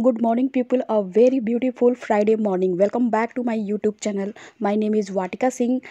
good morning people a very beautiful friday morning welcome back to my youtube channel my name is vatika singh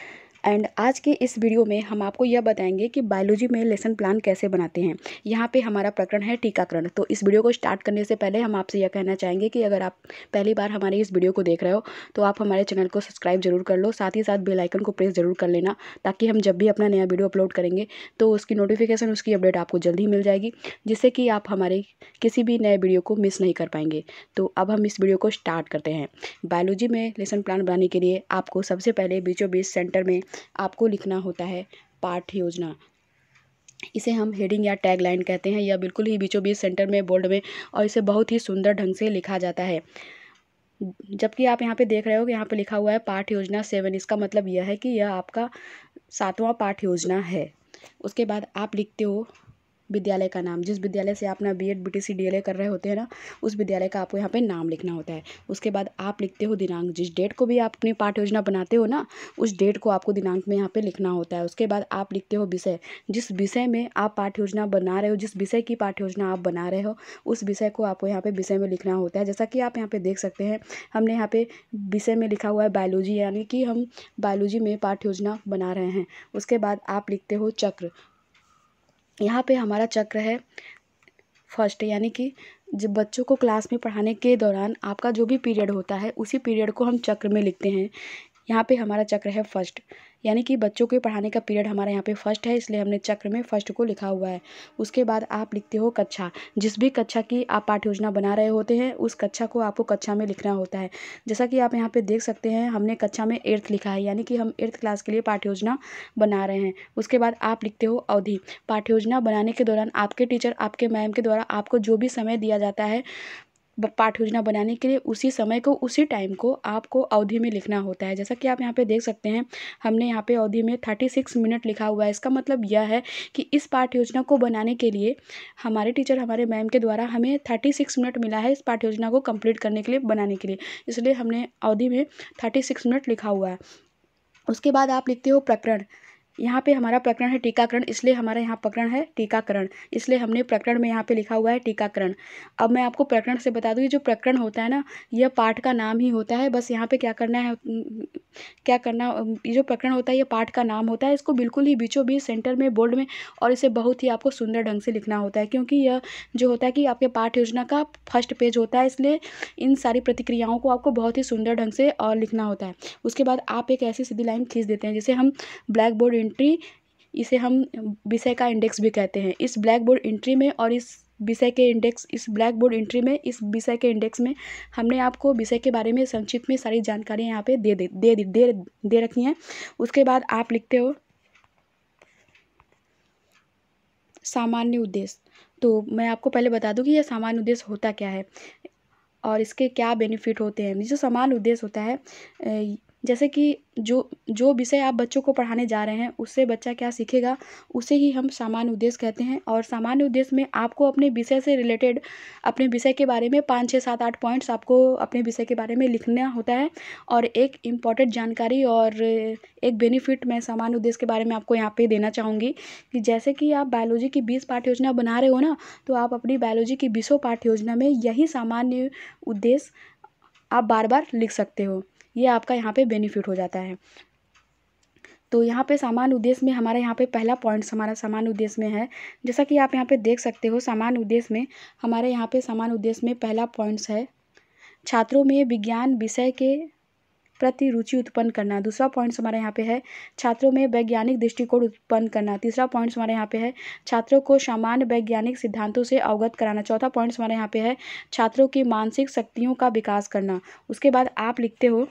and आज के इस video में हम आपको यह बताएंगे कि बायोलॉजी में लेसन प्लान कैसे बनाते हैं यहाँ पे हमारा प्रकरण है टीकाकरण तो इस वीडियो को स्टार्ट करने से पहले हम आपसे यह कहना चाहेंगे कि अगर आप पहली बार हमारे इस वीडियो को देख रहे हो तो आप हमारे चैनल को सब्सक्राइब जरूर कर लो साथ ही साथ बेलाइकन को प्रेस जरूर कर लेना ताकि हम जब भी अपना नया वीडियो अपलोड करेंगे तो उसकी नोटिफिकेशन उसकी अपडेट आपको जल्द ही मिल जाएगी जिससे कि आप हमारे किसी भी नए वीडियो को मिस नहीं कर पाएंगे तो अब हम इस वीडियो को स्टार्ट करते हैं बायोलॉजी में लेसन प्लान बनाने के लिए आपको सबसे पहले बीचों बीच सेंटर में आपको लिखना होता है पाठ योजना इसे हम हेडिंग या टैग लाइन कहते हैं यह बिल्कुल ही बीचों बीच सेंटर में बोल्ड में और इसे बहुत ही सुंदर ढंग से लिखा जाता है जबकि आप यहाँ पे देख रहे हो कि यहाँ पे लिखा हुआ है पाठ योजना सेवन इसका मतलब यह है कि यह आपका सातवां पाठ योजना है उसके बाद आप लिखते हो विद्यालय का नाम जिस विद्यालय से आप अपना B Ed B T C D L A कर रहे होते हैं ना उस विद्यालय का आपको यहाँ पे नाम लिखना होता है उसके बाद आप लिखते हो दिनांक जिस डेट को भी आप अपनी पाठ योजना बनाते हो ना उस डेट को आपको दिनांक में यहाँ पे लिखना होता है उसके बाद आप लिखते हो विषय जिस विषय में आप पाठ योजना बना रहे हो जिस विषय की पाठ योजना आप बना रहे हो उस विषय को आपको यहाँ पे विषय में लिखना होता है जैसा कि आप यहाँ पे देख सकते हैं हमने यहाँ पे विषय में लिखा हुआ है बायोलॉजी यानी कि हम बायोलॉजी में पाठ योजना बना रहे हैं उसके बाद आप लिखते हो चक्र यहाँ पे हमारा चक्र है फर्स्ट यानी कि जब बच्चों को क्लास में पढ़ाने के दौरान आपका जो भी पीरियड होता है उसी पीरियड को हम चक्र में लिखते हैं यहाँ पे हमारा चक्र है फर्स्ट यानी कि बच्चों के पढ़ाने का पीरियड हमारे यहाँ पे फर्स्ट है इसलिए हमने चक्र में फर्स्ट को लिखा हुआ है उसके बाद आप लिखते हो कक्षा जिस भी कक्षा की आप पाठ्य योजना बना रहे होते हैं उस कक्षा को आपको कक्षा में लिखना होता है जैसा कि आप यहाँ पे देख सकते हैं हमने कक्षा में एर्थ लिखा है यानी कि हम एर्थ क्लास के लिए पाठ्य योजना बना रहे हैं उसके बाद आप लिखते हो अवधि पाठ्य योजना बनाने के दौरान आपके टीचर आपके मैम के द्वारा आपको जो भी समय दिया जाता है पाठ योजना बनाने के लिए उसी समय को उसी टाइम को आपको अवधि में लिखना होता है जैसा कि आप यहाँ पे देख सकते हैं हमने यहाँ पे अवधि में थर्टी सिक्स मिनट लिखा हुआ है इसका मतलब यह है कि इस पाठ योजना को बनाने के लिए हमारे टीचर हमारे मैम के द्वारा हमें थर्टी सिक्स मिनट मिला है इस पाठ योजना को कम्प्लीट करने के लिए बनाने के लिए इसलिए हमने अवधि में थर्टी सिक्स मिनट लिखा हुआ है उसके बाद आप लिखते हो प्रकरण यहाँ पे हमारा प्रकरण है टीकाकरण इसलिए हमारा यहाँ प्रकरण है टीकाकरण इसलिए हमने प्रकरण में यहाँ पे लिखा हुआ है टीकाकरण अब मैं आपको प्रकरण से बता दूँ ये जो प्रकरण होता है ना यह पाठ का नाम ही होता है बस यहाँ पे क्या करना है क्या करना ये जो प्रकरण होता है ये पाठ का नाम होता है इसको बिल्कुल ही बीचों बीच सेंटर में बोर्ड में और इसे बहुत ही आपको सुंदर ढंग से लिखना होता है क्योंकि यह जो होता है कि आपके पाठ योजना का फर्स्ट पेज होता है इसलिए इन सारी प्रतिक्रियाओं को आपको बहुत ही सुंदर ढंग से और लिखना होता है उसके बाद आप एक ऐसी सीधी लाइन खींच देते हैं जैसे हम ब्लैक बोर्ड एंट्री इसे हम विषय का इंडेक्स भी कहते हैं इस ब्लैक बोर्ड एंट्री में और इस विषय के इंडेक्स इस ब्लैक बोर्ड एंट्री में इस विषय के इंडेक्स में हमने आपको विषय के बारे में संक्षिप्त में सारी जानकारी यहाँ पे दे दे दे दे दे रखी हैं उसके बाद आप लिखते हो सामान्य उद्देश्य तो मैं आपको पहले बता दूँ कि यह सामान्य उद्देश्य होता क्या है और इसके क्या बेनिफिट होते हैं जो सामान्य उद्देश्य होता है जैसे कि जो जो विषय आप बच्चों को पढ़ाने जा रहे हैं उससे बच्चा क्या सीखेगा उसे ही हम सामान्य उद्देश्य कहते हैं और सामान्य उद्देश्य में आपको अपने विषय से रिलेटेड अपने विषय के बारे में पाँच छः सात आठ पॉइंट्स आपको अपने विषय के बारे में लिखना होता है और एक इम्पॉर्टेंट जानकारी और एक बेनिफिट मैं सामान्य उद्देश्य के बारे में आपको यहाँ पर देना चाहूँगी कि जैसे कि आप बायोलॉजी की बीस पाठ योजना बना रहे हो ना तो आप अपनी बायोलॉजी की बीसों पाठ योजना में यही सामान्य उद्देश्य आप बार बार लिख सकते हो ये आपका यहाँ पे बेनिफिट हो जाता है तो यहाँ पे सामान उद्देश्य में हमारे यहाँ पे पहला पॉइंट्स हमारा सामान उद्देश्य में है जैसा कि आप यहाँ पे देख सकते हो सामान्य उद्देश्य में हमारे यहाँ पे सामान्य उद्देश्य में पहला पॉइंट्स है छात्रों में विज्ञान विषय के प्रति रुचि उत्पन्न करना दूसरा पॉइंट्स हमारे यहाँ पे है छात्रों में वैज्ञानिक दृष्टिकोण उत्पन्न करना तीसरा पॉइंट्स हमारे यहाँ पे है छात्रों को सामान्य वैज्ञानिक सिद्धांतों से अवगत कराना चौथा पॉइंट्स हमारे यहाँ पे है छात्रों की मानसिक शक्तियों का विकास करना उसके बाद आप लिखते हो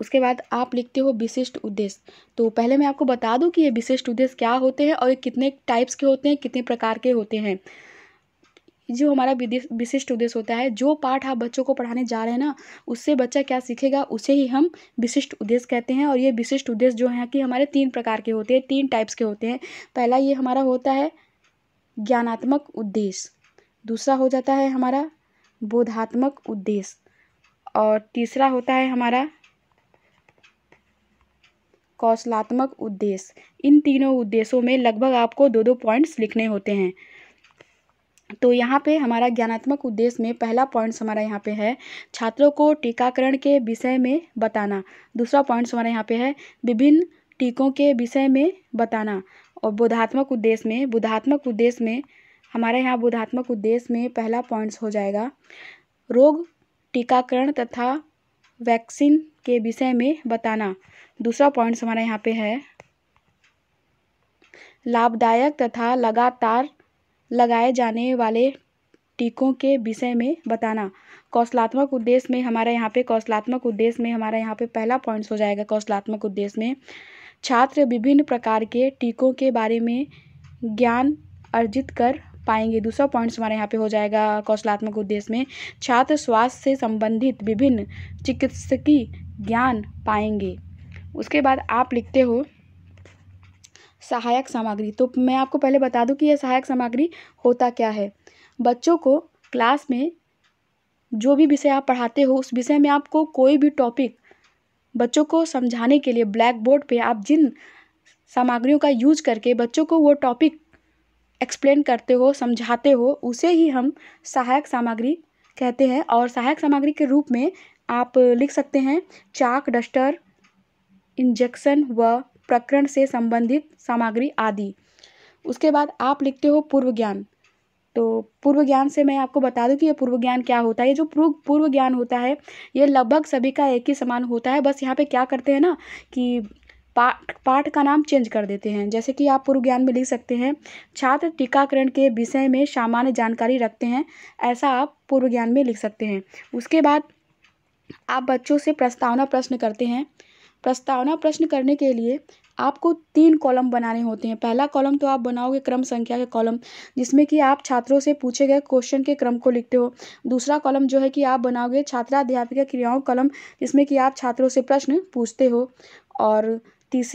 उसके बाद आप लिखते हो विशिष्ट उद्देश्य तो पहले मैं आपको बता दूं कि ये विशिष्ट उद्देश्य क्या होते हैं और ये कितने टाइप्स के होते हैं कितने प्रकार के होते हैं जो हमारा विशिष्ट उद्देश्य होता है जो पाठ आप बच्चों को पढ़ाने जा रहे हैं ना उससे बच्चा क्या सीखेगा उसे ही हम विशिष्ट उद्देश्य कहते हैं और ये विशिष्ट उद्देश्य जो है कि हमारे तीन प्रकार के होते हैं तीन टाइप्स के होते हैं पहला ये हमारा होता है ज्ञानात्मक उद्देश्य दूसरा हो जाता है हमारा बोधात्मक उद्देश्य और तीसरा होता है हमारा कौशलात्मक उद्देश्य इन तीनों उद्देश्यों में लगभग आपको दो दो पॉइंट्स लिखने होते हैं तो यहाँ पे हमारा ज्ञानात्मक उद्देश्य में पहला पॉइंट्स हमारा यहाँ पे है छात्रों को टीकाकरण के विषय में बताना दूसरा पॉइंट्स हमारा यहाँ पे है विभिन्न टीकों के विषय में बताना और बोधात्मक उद्देश्य में बोधात्मक उद्देश्य में हमारे यहाँ बोधात्मक उद्देश्य में पहला पॉइंट्स हो जाएगा रोग टीकाकरण तथा वैक्सीन के विषय में बताना दूसरा पॉइंट्स हमारा यहाँ पे है लाभदायक तथा लगातार लगाए जाने वाले टीकों के विषय में बताना कौशलात्मक उद्देश्य में हमारे यहाँ पे कौशलात्मक उद्देश्य में हमारा यहाँ पे पहला पॉइंट्स हो जाएगा कौशलात्मक उद्देश्य में छात्र विभिन्न प्रकार के टीकों के बारे में ज्ञान अर्जित कर पाएंगे दूसरा पॉइंट्स हमारे यहाँ पे हो जाएगा कौशलात्मक उद्देश्य में छात्र स्वास्थ्य से संबंधित विभिन्न चिकित्सकीय ज्ञान पाएंगे उसके बाद आप लिखते हो सहायक सामग्री तो मैं आपको पहले बता दूं कि यह सहायक सामग्री होता क्या है बच्चों को क्लास में जो भी विषय आप पढ़ाते हो उस विषय में आपको कोई भी टॉपिक बच्चों को समझाने के लिए ब्लैक बोर्ड पर आप जिन सामग्रियों का यूज करके बच्चों को वो टॉपिक एक्सप्लेन करते हो समझाते हो उसे ही हम सहायक सामग्री कहते हैं और सहायक सामग्री के रूप में आप लिख सकते हैं चाक डस्टर इंजेक्शन व प्रकरण से संबंधित सामग्री आदि उसके बाद आप लिखते हो पूर्व ज्ञान तो पूर्व ज्ञान से मैं आपको बता दूं कि ये पूर्व ज्ञान क्या होता है ये जो पूर्व पूर्व ज्ञान होता है ये लगभग सभी का एक ही समान होता है बस यहाँ पे क्या करते हैं ना कि पाठ पाठ का नाम चेंज कर देते हैं जैसे कि आप पूर्व ज्ञान में लिख सकते हैं छात्र टीकाकरण के विषय में सामान्य जानकारी रखते हैं ऐसा आप पूर्व ज्ञान में लिख सकते हैं उसके बाद आप बच्चों से प्रस्तावना प्रश्न करते हैं प्रस्तावना प्रश्न करने के लिए आपको तीन कॉलम बनाने होते हैं पहला कॉलम तो आप बनाओगे क्रम संख्या के कॉलम जिसमें कि आप छात्रों से पूछे गए क्वेश्चन के क्रम को लिखते हो दूसरा कॉलम जो है कि आप बनाओगे छात्रा अध्यापिका क्रियाओं कॉलम जिसमें कि आप छात्रों से प्रश्न पूछते हो और तीस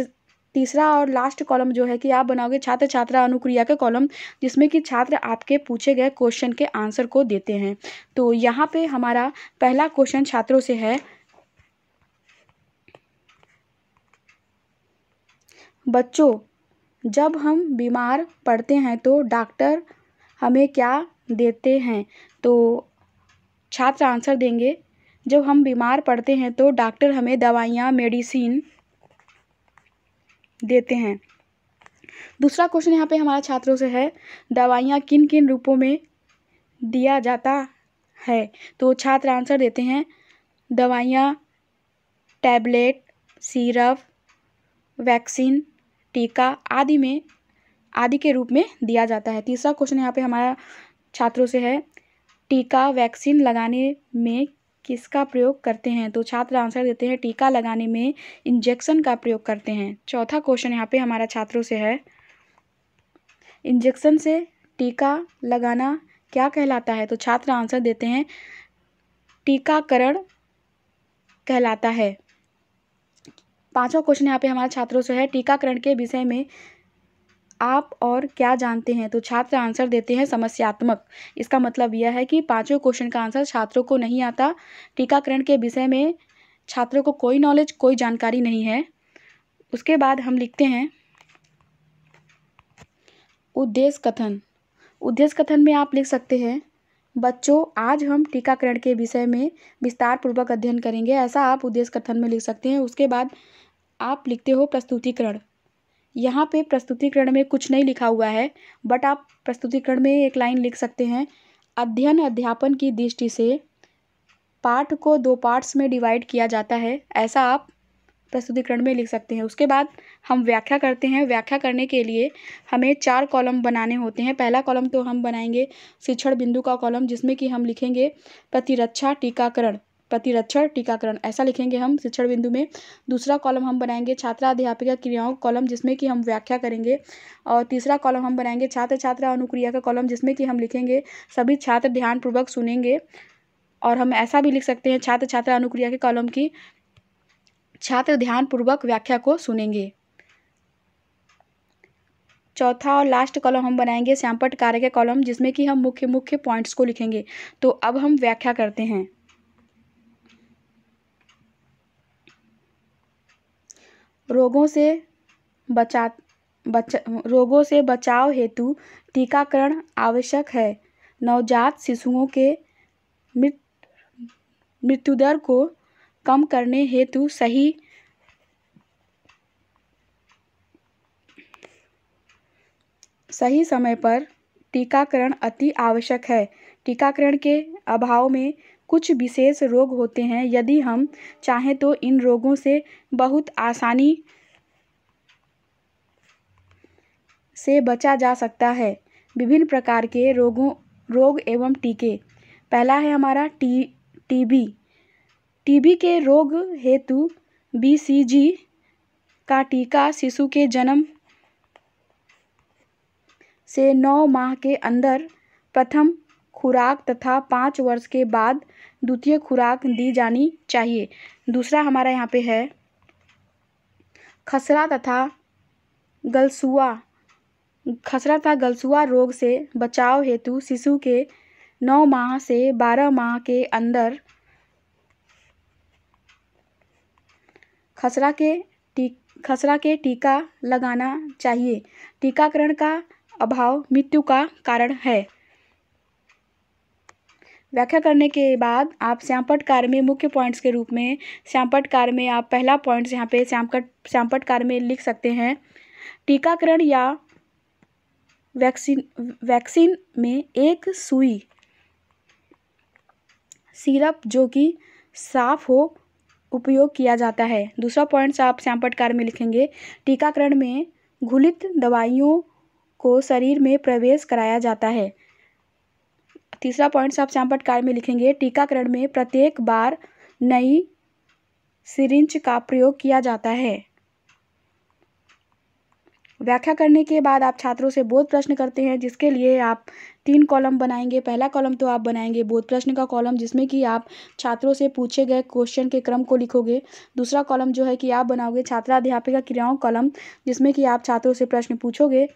तीसरा और लास्ट कॉलम जो है कि आप बनाओगे छात्र छात्रा अनुक्रिया का कॉलम जिसमें कि छात्र आपके पूछे गए क्वेश्चन के आंसर को देते हैं तो यहाँ पे हमारा पहला क्वेश्चन छात्रों से है बच्चों जब हम बीमार पड़ते हैं तो डॉक्टर हमें क्या देते हैं तो छात्र आंसर देंगे जब हम बीमार पड़ते हैं तो डॉक्टर हमें दवाइयाँ मेडिसिन देते हैं दूसरा क्वेश्चन यहाँ पे हमारा छात्रों से है दवाइयाँ किन किन रूपों में दिया जाता है तो छात्र आंसर देते हैं दवाइयाँ टैबलेट सीरप वैक्सीन टीका आदि में आदि के रूप में दिया जाता है तीसरा क्वेश्चन यहाँ पे हमारा छात्रों से है टीका वैक्सीन लगाने में किसका प्रयोग करते हैं तो छात्र आंसर देते हैं टीका लगाने में इंजेक्शन का प्रयोग करते हैं चौथा क्वेश्चन यहाँ पे हमारा छात्रों से है इंजेक्शन से टीका लगाना क्या कहलाता है तो छात्र आंसर देते हैं टीकाकरण कहलाता है पांचवा क्वेश्चन यहाँ पे हमारे छात्रों से है टीकाकरण के विषय में आप और क्या जानते हैं तो छात्र आंसर देते हैं समस्यात्मक इसका मतलब यह है कि पांचवें क्वेश्चन का आंसर छात्रों को नहीं आता टीकाकरण के विषय में छात्रों को कोई नॉलेज कोई जानकारी नहीं है उसके बाद हम लिखते हैं उद्देश्य कथन उद्देश्य कथन में आप लिख सकते हैं बच्चों आज हम टीकाकरण के विषय में विस्तार पूर्वक अध्ययन करेंगे ऐसा आप उद्देश्य कथन में लिख सकते हैं उसके बाद आप लिखते हो प्रस्तुतिकरण यहाँ पे प्रस्तुतिकरण में कुछ नहीं लिखा हुआ है बट आप प्रस्तुतिकरण में एक लाइन लिख सकते हैं अध्ययन अध्यापन की दृष्टि से पाठ को दो पार्ट्स में डिवाइड किया जाता है ऐसा आप प्रस्तुतिकरण में लिख सकते हैं उसके बाद हम व्याख्या करते हैं व्याख्या करने के लिए हमें चार कॉलम बनाने होते हैं पहला कॉलम तो हम बनाएंगे शिक्षण बिंदु का कॉलम जिसमें कि हम लिखेंगे प्रतिरक्षा टीकाकरण प्रतिरक्षण टीकाकरण ऐसा लिखेंगे हम शिक्षण बिंदु में दूसरा कॉलम हम बनाएंगे छात्रा अध्यापिका क्रियाओं कॉलम जिसमें कि हम व्याख्या करेंगे और तीसरा कॉलम हम बनाएंगे छात्र छात्रा अनुक्रिया का कॉलम जिसमें कि हम लिखेंगे सभी छात्र ध्यानपूर्वक सुनेंगे और हम ऐसा भी लिख सकते हैं छात्र छात्रा अनुक्रिया के कॉलम की छात्र ध्यानपूर्वक व्याख्या को सुनेंगे चौथा और लास्ट कॉलम हम बनाएंगे श्यामपट कार्य के कॉलम जिसमें कि हम मुख्य मुख्य पॉइंट्स को लिखेंगे तो अब हम व्याख्या करते हैं रोगों से बचा बच रोगों से बचाव हेतु टीकाकरण आवश्यक है नवजात शिशुओं के मृत मृत्यु दर को कम करने हेतु सही सही समय पर टीकाकरण अति आवश्यक है टीकाकरण के अभाव में कुछ विशेष रोग होते हैं यदि हम चाहें तो इन रोगों से बहुत आसानी से बचा जा सकता है विभिन्न प्रकार के रोगों रोग एवं टीके पहला है हमारा टी टीबी टीबी के रोग हेतु बीसीजी का टीका शिशु के जन्म से नौ माह के अंदर प्रथम खुराक तथा पाँच वर्ष के बाद द्वितीय खुराक दी जानी चाहिए दूसरा हमारा यहाँ पे है खसरा तथा गलसुआ खसरा तथा गलसुआ रोग से बचाव हेतु शिशु के नौ माह से बारह माह के अंदर खसरा के टी खसरा के टीका लगाना चाहिए टीकाकरण का अभाव मृत्यु का कारण है व्याख्या करने के बाद आप श्यामपट कार्य में मुख्य पॉइंट्स के रूप में श्यामपट कार्य में आप पहला पॉइंट्स यहाँ पे श्यामपट श्यामपट कार्य में लिख सकते हैं टीकाकरण या वैक्सीन वैक्सीन में एक सुई सिरप जो कि साफ हो उपयोग किया जाता है दूसरा पॉइंट्स आप श्यामपट कार्य में लिखेंगे टीकाकरण में घुलित दवाइयों को शरीर में प्रवेश कराया जाता है तीसरा पॉइंट आप श्यामपट कार्य में लिखेंगे टीकाकरण में प्रत्येक बार नई सिरिंच का प्रयोग किया जाता है व्याख्या करने के बाद आप छात्रों से बोध प्रश्न करते हैं जिसके लिए आप तीन कॉलम बनाएंगे पहला कॉलम तो आप बनाएंगे बोध प्रश्न का कॉलम जिसमें कि आप छात्रों से पूछे गए क्वेश्चन के क्रम को लिखोगे दूसरा कॉलम जो है कि आप बनाओगे छात्राध्यापिका क्रियाओं कॉलम जिसमें कि आप छात्रों से प्रश्न पूछोगे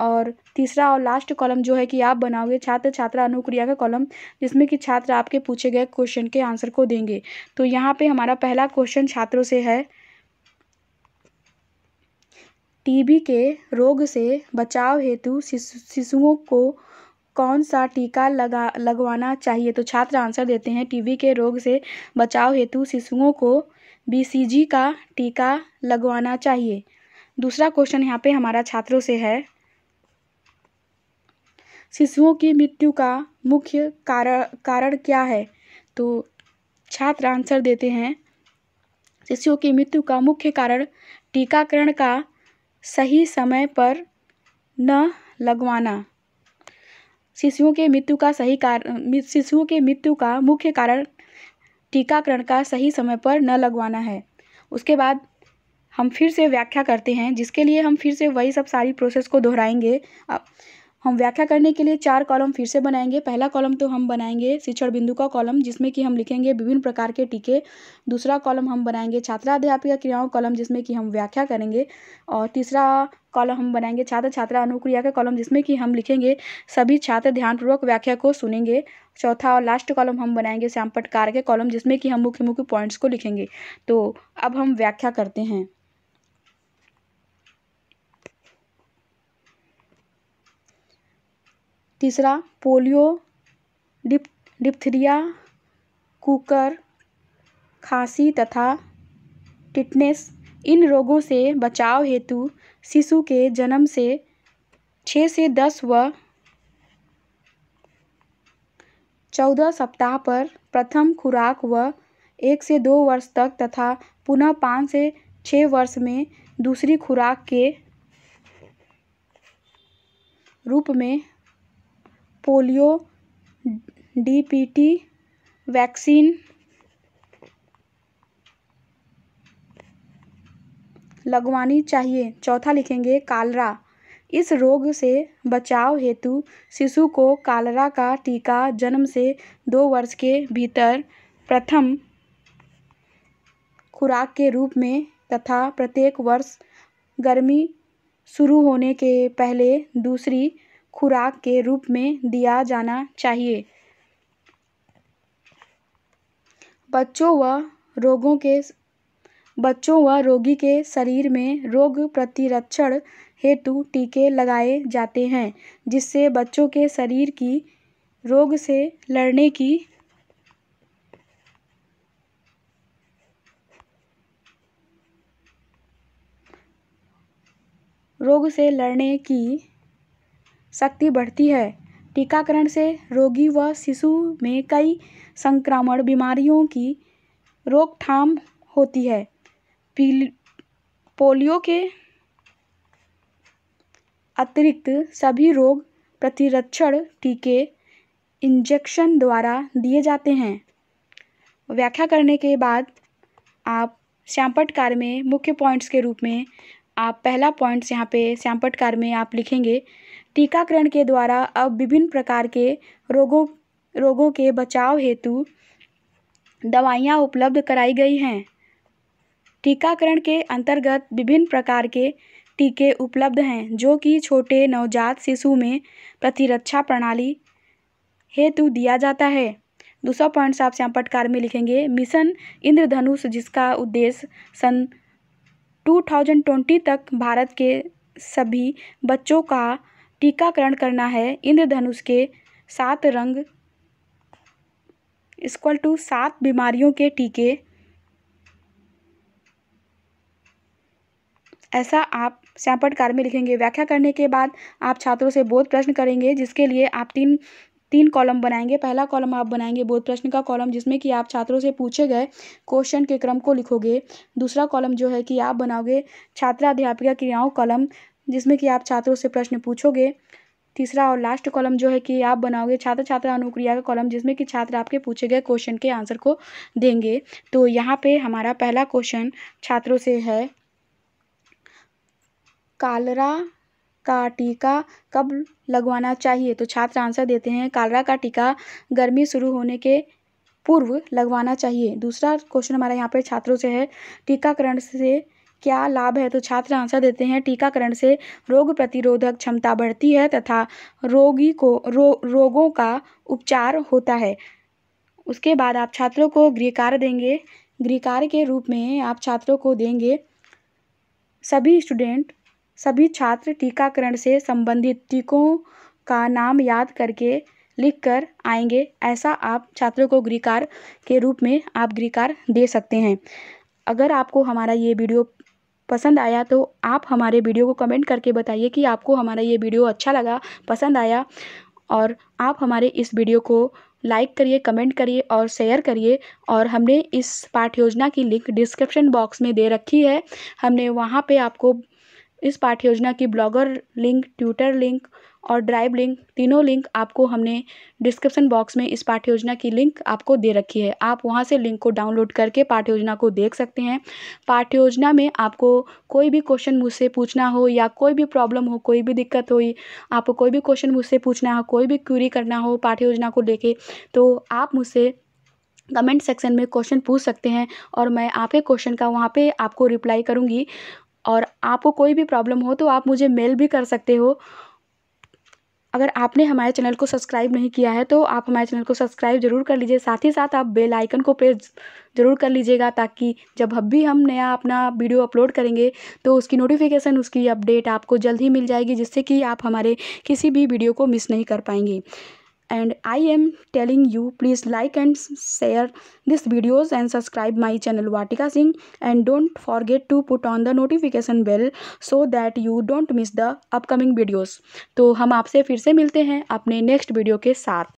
और तीसरा और लास्ट कॉलम जो है कि आप बनाओगे छात्र छात्रा अनुक्रिया का कॉलम जिसमें कि छात्र आपके पूछे गए क्वेश्चन के आंसर को देंगे तो यहाँ पे हमारा पहला क्वेश्चन छात्रों से है टीबी के रोग से बचाव हेतु शिशुओं को कौन सा टीका लगा लगवाना चाहिए तो छात्र आंसर देते हैं टीबी के रोग से बचाव हेतु शिशुओं को बीसीजी का टीका लगवाना चाहिए दूसरा क्वेश्चन यहाँ पे हमारा छात्रों से है शिशुओं की मृत्यु का मुख्य कारण कारण क्या है तो छात्र आंसर देते हैं शिशुओं की मृत्यु का मुख्य कारण टीकाकरण का सही समय पर न लगवाना शिशुओं के मृत्यु का सही कारण शिशुओं के मृत्यु का मुख्य कारण टीकाकरण का सही समय पर न लगवाना है उसके बाद हम फिर से व्याख्या करते हैं जिसके लिए हम फिर से वही सब सारी प्रोसेस को दोहराएंगे हम व्याख्या करने के लिए चार कॉलम फिर से बनाएंगे पहला कॉलम तो हम बनाएंगे शिक्षण बिंदु का कॉलम जिसमें कि हम लिखेंगे विभिन्न प्रकार के टीके दूसरा कॉलम हम बनाएंगे छात्रा अध्यापिका क्रियाओं कॉलम जिसमें कि हम व्याख्या करेंगे और तीसरा कॉलम हम बनाएंगे छात्र छात्रा अनुक्रिया का कॉलम जिसमें कि हम लिखेंगे सभी छात्र ध्यानपूर्वक व्याख्या को सुनेंगे चौथा और लास्ट कॉलम हम बनाएंगे श्यामपटकार के कॉलम जिसमें कि हम मुख्य मुख्य पॉइंट्स को लिखेंगे तो अब हम व्याख्या करते हैं तीसरा पोलियो डिप डिप्थीरिया कुकर खाँसी तथा टिटनेस इन रोगों से बचाव हेतु शिशु के जन्म से छः से दस व चौदह सप्ताह पर प्रथम खुराक व एक से दो वर्ष तक तथा पुनः पाँच से छः वर्ष में दूसरी खुराक के रूप में polio D P T vaccine लगवानी चाहिए चौथा लिखेंगे कालरा इस रोग से बचाव हेतु शिशु को कालरा का टीका जन्म से दो वर्ष के भीतर प्रथम खुराक के रूप में तथा प्रत्येक वर्ष गर्मी शुरू होने के पहले दूसरी खुराक के रूप में दिया जाना चाहिए बच्चों व रोगों के बच्चों व रोगी के शरीर में रोग प्रतिरक्षण हेतु टीके लगाए जाते हैं जिससे बच्चों के शरीर की रोग से लड़ने की रोग से लड़ने की शक्ति बढ़ती है टीकाकरण से रोगी व शिशु में कई संक्रामक बीमारियों की रोकथाम होती है पोलियो के अतिरिक्त सभी रोग प्रतिरक्षण टीके इंजेक्शन द्वारा दिए जाते हैं व्याख्या करने के बाद आप श्यामपटकार में मुख्य पॉइंट्स के रूप में आप पहला पॉइंट्स यहाँ पे श्यामपटकार में आप लिखेंगे टीकाकरण के द्वारा अब विभिन्न प्रकार के रोगों रोगों के बचाव हेतु दवाइयाँ उपलब्ध कराई गई हैं टीकाकरण के अंतर्गत विभिन्न प्रकार के टीके उपलब्ध हैं जो कि छोटे नवजात शिशु में प्रतिरक्षा प्रणाली हेतु दिया जाता है दूसरा पॉइंट से आप पटकार में लिखेंगे मिशन इंद्रधनुष जिसका उद्देश्य सन 2020 तक भारत के सभी बच्चों का टीकाकरण करना है इंद्रधनुष के सात रंग इक्वल टू सात बीमारियों के टीके ऐसा आप कार्य में लिखेंगे व्याख्या करने के बाद आप छात्रों से बोध प्रश्न करेंगे जिसके लिए आप तीन तीन कॉलम बनाएंगे पहला कॉलम आप बनाएंगे बोध प्रश्न का कॉलम जिसमें कि आप छात्रों से पूछे गए क्वेश्चन के क्रम को लिखोगे दूसरा कॉलम जो है कि आप बनाओगे छात्र अध्यापिका क्रियाओं कॉलम जिसमें कि आप छात्रों से प्रश्न पूछोगे तीसरा और लास्ट कॉलम जो है कि आप बनाओगे छात्र छात्रा अनुक्रिया का कॉलम जिसमें कि छात्र आपके पूछे गए क्वेश्चन के आंसर को देंगे तो यहाँ पे हमारा पहला क्वेश्चन छात्रों से है कालरा का टीका कब लगवाना चाहिए तो छात्र आंसर देते हैं कालरा का टीका गर्मी शुरू होने के पूर्व लगवाना चाहिए दूसरा क्वेश्चन हमारा यहाँ पर छात्रों से है टीकाकरण से क्या लाभ है तो छात्र आंसर देते हैं टीकाकरण से रोग प्रतिरोधक क्षमता बढ़ती है तथा रोगी को रो, रोगों का उपचार होता है उसके बाद आप छात्रों को गृहकार देंगे गृहकार के रूप में आप छात्रों को देंगे सभी स्टूडेंट सभी छात्र टीकाकरण से संबंधित टीकों का नाम याद करके लिख कर आएंगे ऐसा आप छात्रों को गृहकार के रूप में आप गृहकार दे सकते हैं अगर आपको हमारा ये वीडियो पसंद आया तो आप हमारे वीडियो को कमेंट करके बताइए कि आपको हमारा ये वीडियो अच्छा लगा पसंद आया और आप हमारे इस वीडियो को लाइक करिए कमेंट करिए और शेयर करिए और हमने इस पाठ योजना की लिंक डिस्क्रिप्शन बॉक्स में दे रखी है हमने वहाँ पे आपको इस पाठ योजना की ब्लॉगर लिंक ट्विटर लिंक और ड्राइव लिंक तीनों लिंक आपको हमने डिस्क्रिप्शन बॉक्स में इस पाठ्य योजना की लिंक आपको दे रखी है आप वहाँ से लिंक को डाउनलोड करके पाठ्य योजना को देख सकते हैं पाठ्य योजना में आपको कोई भी क्वेश्चन मुझसे पूछना हो या कोई भी प्रॉब्लम हो कोई भी दिक्कत हो आपको कोई भी क्वेश्चन मुझसे पूछना हो कोई भी क्यूरी करना हो पाठ्य योजना को लेके तो आप मुझसे कमेंट सेक्शन में क्वेश्चन पूछ सकते हैं और मैं आपके क्वेश्चन का वहाँ पे आपको रिप्लाई करूँगी और आपको कोई भी प्रॉब्लम हो तो आप मुझे मेल भी कर सकते हो अगर आपने हमारे चैनल को सब्सक्राइब नहीं किया है तो आप हमारे चैनल को सब्सक्राइब जरूर कर लीजिए साथ ही साथ आप बेल आइकन को प्रेस ज़रूर कर लीजिएगा ताकि जब भी हम नया अपना वीडियो अपलोड करेंगे तो उसकी नोटिफिकेशन उसकी अपडेट आपको जल्द ही मिल जाएगी जिससे कि आप हमारे किसी भी वीडियो को मिस नहीं कर पाएंगे and I am telling you please like and share this videos and subscribe my channel Vatika Singh and don't forget to put on the notification bell so that you don't miss the upcoming videos तो हम आपसे फिर से मिलते हैं अपने next video के साथ